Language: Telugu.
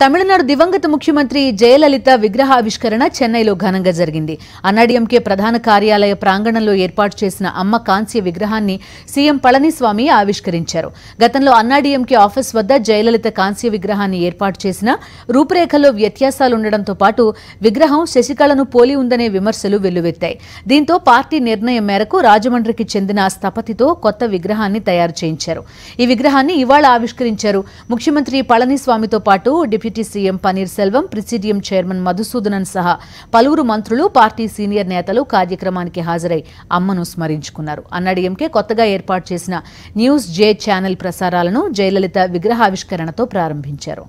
తమిళనాడు దివంగత ముఖ్యమంత్రి జయలలిత విగ్రహావిష్కరణ చెన్నైలో ఘనంగా జరిగింది అన్నాడీఎంకే ప్రధాన కార్యాలయ ప్రాంగణంలో ఏర్పాటు చేసిన అమ్మ కాంస్య విగ్రహాన్ని సీఎం పళనిస్వామి ఆవిష్కరించారు గతంలో అన్నాడీఎంకే ఆఫీస్ వద్ద జయలలిత కాంస్య విగ్రహాన్ని ఏర్పాటు చేసిన రూపురేఖలో వ్యత్యాసాలుండటంతో పాటు విగ్రహం శశికళను పోలి ఉందనే విమర్శలు వెల్లువెత్తాయి దీంతో పార్టీ నిర్ణయం మేరకు రాజమండ్రికి చెందిన స్థపతితో కొత్త విగ్రహాన్ని తయారు చేయించారు ఈ విగ్రహాన్ని ఇవాళ ఆవిష్కరించారు ముఖ్యమంత్రి పళనిస్వామితో పాటు deputy deputy CM Panneer Selvam presidium chairman Madhusudanan సహా పలువురు మంత్రులు పార్టీ సీనియర్ నేతలు కార్యక్రమానికి హాజరై అమ్మను స్మరించుకున్నారు అన్నాడీఎంకే కొత్తగా ఏర్పాటు చేసిన న్యూస్ జే ఛానల్ ప్రసారాలను జయలలిత విగ్రహావిష్కరణతో ప్రారంభించారు